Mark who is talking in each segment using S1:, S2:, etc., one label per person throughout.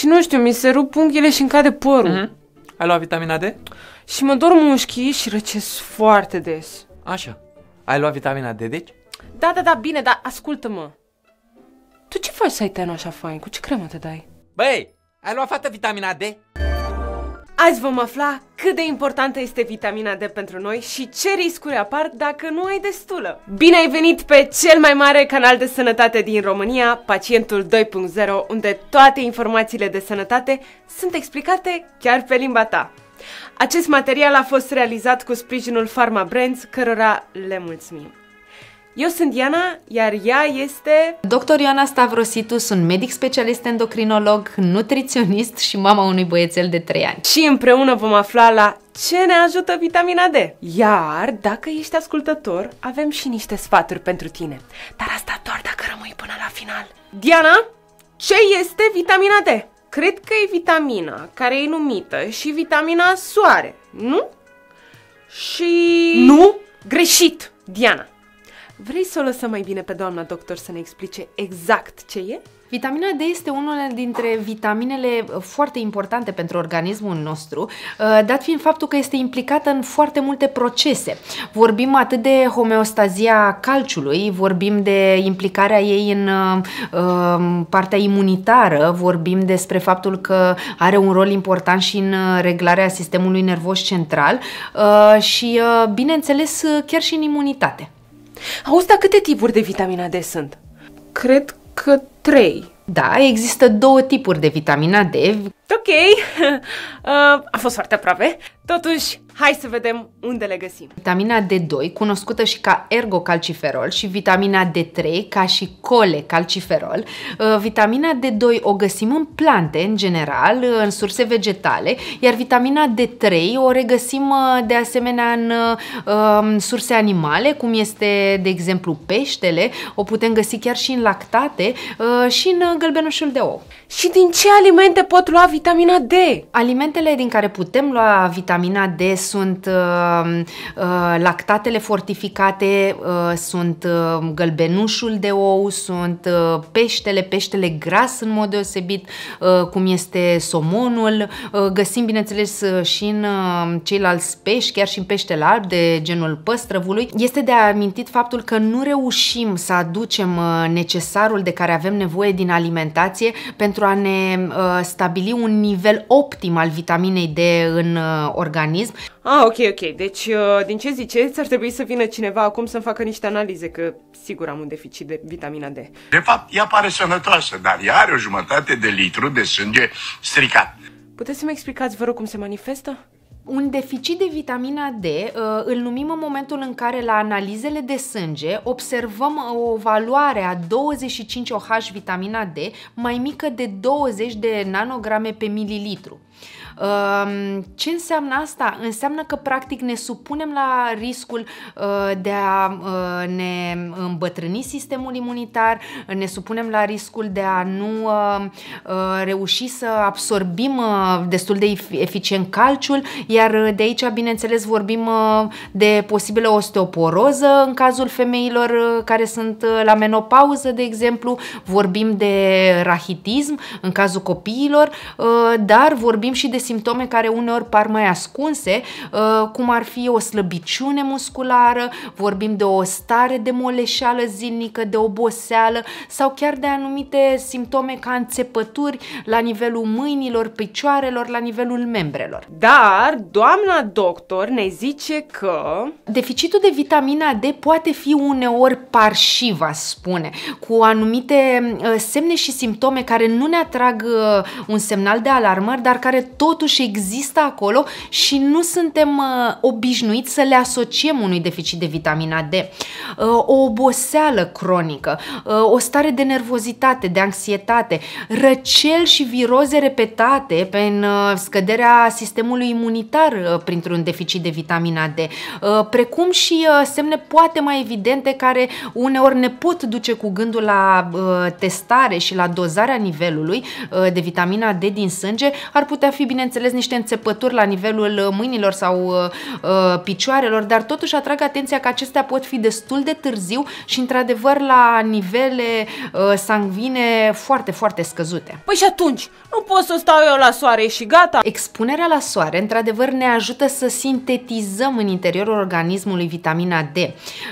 S1: și
S2: nu știu, mi se rup unghiile și îmi cade părul. Mm-hmm.
S1: Ai luat vitamina D?
S2: Și mă dorm mușchii și răcesc foarte des.
S1: Așa. Ai luat vitamina D, deci?
S2: Da, da, da, bine, dar ascultă-mă. Tu ce faci să ai tenul așa fain? Cu ce cremă te dai?
S1: Băi, ai luat fată vitamina D?
S2: Azi vom afla cât de importantă este vitamina D pentru noi și ce riscuri apar dacă nu ai destulă. Bine ai venit pe cel mai mare canal de sănătate din România, Pacientul 2.0, unde toate informațiile de sănătate sunt explicate chiar pe limba ta. Acest material a fost realizat cu sprijinul Pharma Brands, cărora le mulțumim. Eu sunt
S1: Iana, iar ea este... Dr. Ioana Stavrositu, sunt medic specialist endocrinolog, nutriționist și mama unui băiețel de 3 ani. Și împreună vom afla la ce ne
S2: ajută vitamina D. Iar, dacă ești ascultător, avem și niște sfaturi pentru tine. Dar asta doar dacă rămâi până la final. Diana, ce este vitamina D? Cred că e vitamina care e numită și vitamina soare, nu? Și... Nu? Greșit, Diana. Vrei să o lăsăm
S1: mai bine pe doamna doctor să ne explice exact ce e? Vitamina D este unul dintre vitaminele uh, foarte importante pentru organismul nostru, uh, dat fiind faptul că este implicată în foarte multe procese. Vorbim atât de homeostazia calciului, vorbim de implicarea ei în uh, um, partea imunitară, vorbim despre faptul că are un rol important și în reglarea sistemului nervos central și, bineînțeles, chiar și în imunitate. Auzi, dar câte tipuri de vitamina D sunt? Cred că trei. Da, există două tipuri de vitamina D. Ok, uh, a fost foarte aproape. Totuși, Hai să vedem unde le găsim. Vitamina D2, cunoscută și ca ergocalciferol și vitamina D3 ca și colecalciferol. Uh, vitamina D2 o găsim în plante, în general, uh, în surse vegetale, iar vitamina D3 o regăsim uh, de asemenea în um, surse animale, cum este, de exemplu, peștele, o putem găsi chiar și în lactate și în gălbenușul de ou. Și din ce alimente pot lua vitamina D? Alimentele din care putem lua vitamina D sunt uh, uh, lactatele fortificate, uh, sunt uh, gălbenușul de ou, sunt uh, peștele, peștele gras în mod deosebit, uh, cum este somonul. Uh, găsim, bineînțeles, uh, și în uh, ceilalți pești, chiar și în peștele alb de genul păstrăvului. Este de amintit faptul că nu reușim să aducem uh, necesarul de care avem nevoie din alimentație pentru pentru a ne uh, stabili un nivel optim al vitaminei D în uh, organism. Ah, ok, ok.
S2: Deci, uh, din ce ziceți, ar trebui să
S1: vină cineva acum să-mi facă niște analize, că sigur
S2: am un deficit de vitamina D.
S1: De fapt, ea pare sănătoasă, dar ea are o jumătate de litru de sânge stricat. Puteți să-mi explicați, vă rog, cum se manifestă? Un deficit de vitamina D uh, îl numim în momentul în care la analizele de sânge observăm o valoare a 25 OH vitamina D mai mică de 20 de nanograme pe mililitru. Ehm, ce înseamnă asta? Înseamnă că practic ne supunem la riscul ă, de a ă, ne îmbătrâni sistemul imunitar, ne supunem la riscul de a nu ă, reuși să absorbim destul de eficient calciul, iar de aici, bineînțeles, vorbim de posibilă osteoporoză în cazul femeilor care sunt la menopauză, de exemplu, vorbim de rahitism în cazul copiilor, dar vorbim și de simptome care uneori par mai ascunse, uh, cum ar fi o slăbiciune musculară, vorbim de o stare de moleșeală zilnică, de oboseală sau chiar de anumite simptome ca înțepături la nivelul mâinilor, picioarelor, la nivelul membrelor. Dar doamna doctor ne zice că... Deficitul de vitamina D poate fi uneori parșiva, spune, cu anumite uh, semne și simptome care nu ne atrag uh, un semnal de alarmă, dar care tot totuși există acolo și nu suntem uh, obișnuiți să le asociem unui deficit de vitamina D. Uh, o oboseală cronică, uh, o stare de nervozitate, de anxietate, răcel și viroze repetate în uh, scăderea sistemului imunitar uh, printr-un deficit de vitamina D, uh, precum și uh, semne poate mai evidente care uneori ne pot duce cu gândul la uh, testare și la dozarea nivelului uh, de vitamina D din sânge, ar putea fi bine bineînțeles, niște înțepături la nivelul uh, mâinilor sau uh, uh, picioarelor, dar totuși atrag atenția că acestea pot fi destul de târziu și, într-adevăr, la nivele uh, sanguine foarte, foarte scăzute. Păi și atunci, nu pot să stau eu la soare și gata. Expunerea la soare, într-adevăr, ne ajută să sintetizăm în interiorul organismului vitamina D.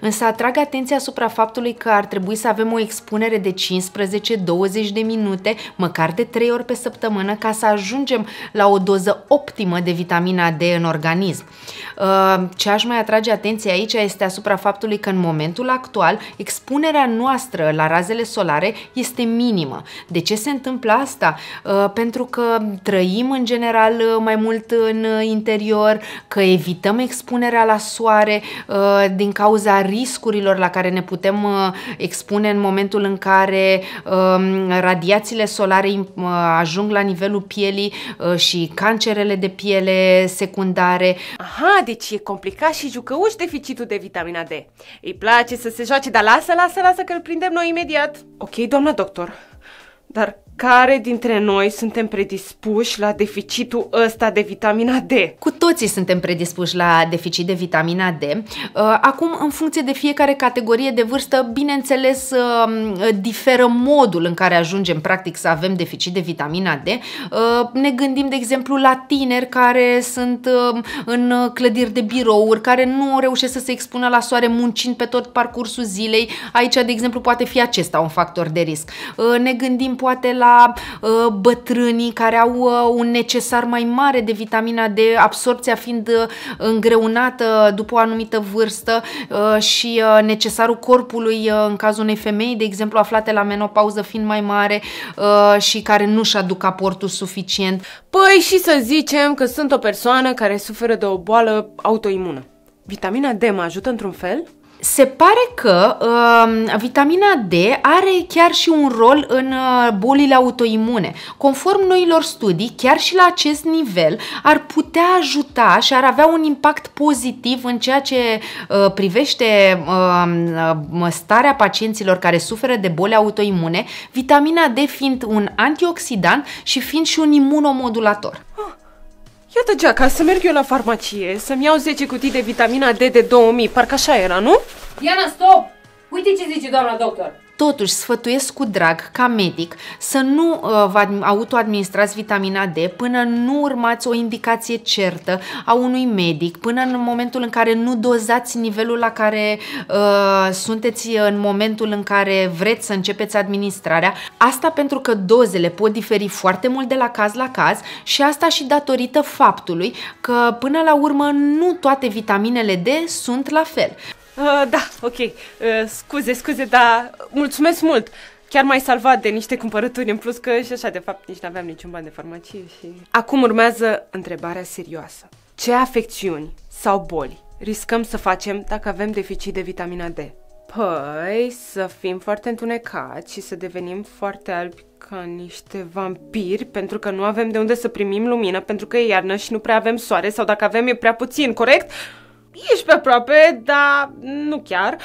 S1: Însă atrag atenția asupra faptului că ar trebui să avem o expunere de 15-20 de minute, măcar de 3 ori pe săptămână, ca să ajungem la o doză optimă de vitamina D în organism. Uh, ce aș mai atrage atenția aici este asupra faptului că în momentul actual expunerea noastră la razele solare este minimă. De ce se întâmplă asta? Uh, pentru că trăim în general mai mult în interior, că evităm expunerea la soare uh, din cauza riscurilor la care ne putem uh, expune în momentul în care um, radiațiile solare uh, ajung la nivelul pielii și cancerele de piele secundare. Aha, deci e complicat și jucăuș deficitul de vitamina D. Îi place să se joace, dar lasă, lasă,
S2: lasă că îl prindem noi imediat. Ok, doamna doctor, dar care dintre noi
S1: suntem predispuși la deficitul ăsta de vitamina D? Cu toții suntem predispuși la deficit de vitamina D. Uh, acum, în funcție de fiecare categorie de vârstă, bineînțeles, um, diferă modul în care ajungem practic să avem deficit de vitamina D. Uh, ne gândim, de exemplu, la tineri care sunt um, în clădiri de birouri, care nu reușesc să se expună la soare muncind pe tot parcursul zilei. Aici, de exemplu, poate fi acesta un factor de risc. Uh, ne gândim poate la la uh, bătrânii care au uh, un necesar mai mare de vitamina D, absorpția fiind uh, îngreunată după o anumită vârstă uh, și uh, necesarul corpului uh, în cazul unei femei, de exemplu aflate la menopauză fiind mai mare uh, și care nu-și aduc aportul suficient. Păi și să zicem că sunt o persoană care suferă de o boală autoimună. Vitamina D mă ajută într-un fel? Se pare că uh, vitamina D are chiar și un rol în uh, bolile autoimune. Conform noilor studii, chiar și la acest nivel ar putea ajuta și ar avea un impact pozitiv în ceea ce uh, privește um, uh, starea pacienților care suferă de boli autoimune, vitamina D fiind un antioxidant și fiind și un imunomodulator. Ah. Iată, Geaca, să merg eu la farmacie, să-mi iau 10 cutii de vitamina D de 2000, parcă așa era, nu? Iana, stop! Uite ce zice doamna doctor! Totuși, sfătuiesc cu drag, ca medic, să nu uh, vă autoadministrați vitamina D până nu urmați o indicație certă a unui medic, până în momentul în care nu dozați nivelul la care uh, sunteți uh, în momentul în care vreți să începeți administrarea. Asta pentru că dozele pot diferi foarte mult de la caz la caz și asta și datorită faptului că până la urmă nu toate vitaminele D sunt la fel.
S2: Uh, da, ok. Uh, scuze, scuze, dar mulțumesc mult. Chiar mai salvat de niște cumpărături în plus că și așa, de fapt, nici n-aveam niciun ban de farmacie și... Acum urmează întrebarea serioasă. Ce afecțiuni sau boli riscăm să facem dacă avem deficit de vitamina D? Păi, să fim foarte întunecați și să devenim foarte albi ca niște vampiri, pentru că nu avem de unde să primim lumină, pentru că e iarnă și nu prea avem soare, sau dacă avem e prea puțin, corect? Ești pe aproape, dar nu chiar.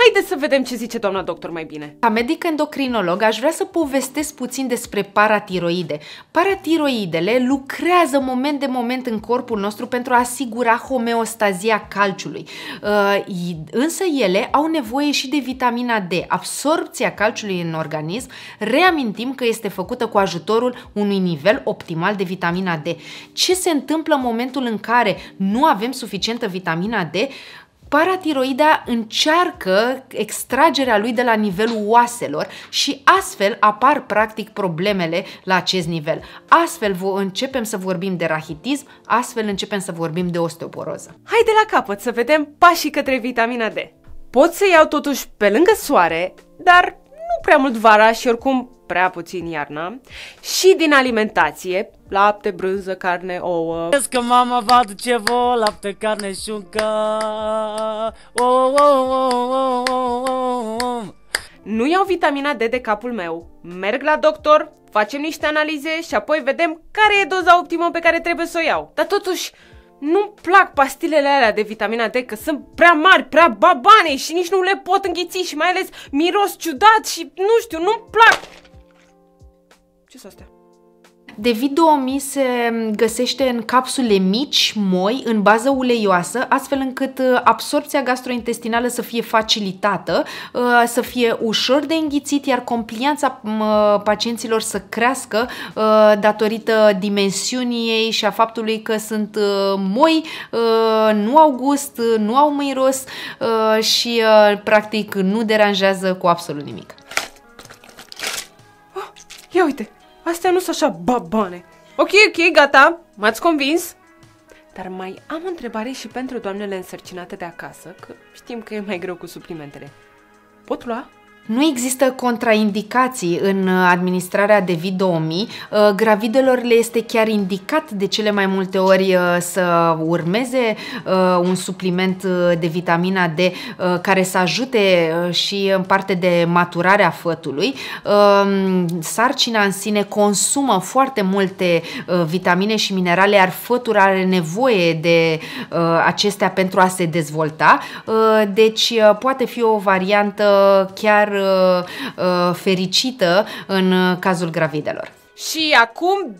S2: Haideți să vedem ce zice doamna
S1: doctor mai bine. Ca medic endocrinolog aș vrea să povestesc puțin despre paratiroide. Paratiroidele lucrează moment de moment în corpul nostru pentru a asigura homeostazia calciului. Uh, însă ele au nevoie și de vitamina D. Absorpția calciului în organism, reamintim că este făcută cu ajutorul unui nivel optimal de vitamina D. Ce se întâmplă în momentul în care nu avem suficientă vitamina vitamina D, paratiroida încearcă extragerea lui de la nivelul oaselor și astfel apar practic problemele la acest nivel. Astfel începem să vorbim de rahitism, astfel începem să vorbim de osteoporoză. Hai de la capăt să vedem pașii către vitamina D. Pot să iau totuși pe lângă soare,
S2: dar nu prea mult vara și oricum prea puțin iarna, și din alimentație, lapte, brânză, carne, ouă. Vezi că mama va aduce vă lapte, carne și uncă. Oh, oh, oh, oh, oh, oh. Nu iau vitamina D de capul meu, merg la doctor, facem niște analize și apoi vedem care e doza optimă pe care trebuie să o iau. Dar totuși, nu-mi plac pastilele alea de vitamina D, că sunt prea mari, prea babane și nici nu le pot înghiți și mai ales miros ciudat și nu știu, nu-mi plac.
S1: Ce sunt astea? Devid 2000 se găsește în capsule mici, moi, în bază uleioasă, astfel încât uh, absorpția gastrointestinală să fie facilitată, uh, să fie ușor de înghițit, iar complianța pacienților să crească uh, datorită dimensiunii ei și a faptului că sunt moi, nu au gust, nu au miros și practic nu deranjează cu absolut nimic. Oh, ia uite! Astea nu sunt așa babane.
S2: Ok, ok, gata, m-ați convins. Dar mai am o întrebare și pentru doamnele însărcinate de acasă, că știm că e mai greu cu suplimentele. Pot lua?
S1: Nu există contraindicații în uh, administrarea de VI-2000. Uh, gravidelor le este chiar indicat de cele mai multe ori uh, să urmeze un supliment de vitamina D care să ajute și în parte de maturarea fătului. Um, sarcina în sine consumă foarte multe vitamine și minerale, iar fătul are nevoie de acestea pentru a se dezvolta. Deci poate fi o variantă chiar Uh, uh, fericită în uh, cazul gravidelor.
S2: Și acum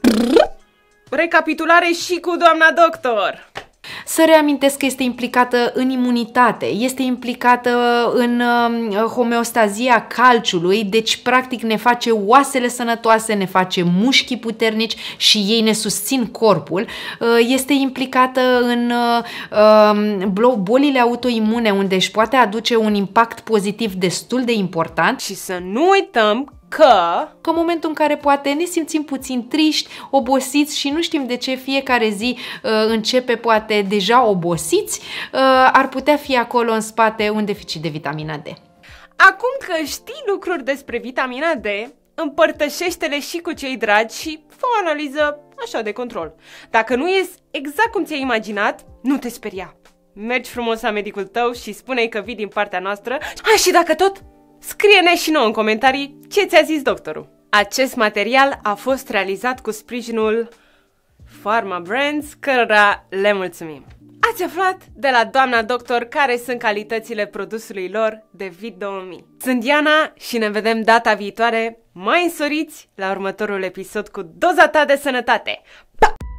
S2: recapitulare și cu doamna doctor.
S1: Să reamintesc că este implicată în imunitate, este implicată în um, homeostazia calciului, deci practic ne face oasele sănătoase, ne face mușchii puternici și ei ne susțin corpul. Uh, este implicată în uh, um, bolile autoimune unde își poate aduce un impact pozitiv destul de important. Și să nu uităm că, că în momentul în care poate ne simțim puțin triști, obosiți și nu știm de ce fiecare zi uh, începe poate deja obosiți, uh, ar putea fi acolo în spate un deficit de vitamina D. Acum că
S2: știi lucruri despre vitamina D, împărtășește-le și cu cei dragi și fă o analiză așa de control. Dacă nu ies exact cum ți-ai imaginat, nu te speria. Mergi frumos la medicul tău și spune-i că vii din partea noastră. A, și dacă tot, Scrie-ne și nouă în comentarii ce ți-a zis doctorul. Acest material a fost realizat cu sprijinul Pharma Brands, cărora le mulțumim. Ați aflat de la doamna doctor care sunt calitățile produsului lor de vid 2000 Sunt Diana și ne vedem data viitoare mai însoriți la următorul episod cu doza ta de sănătate. Pa!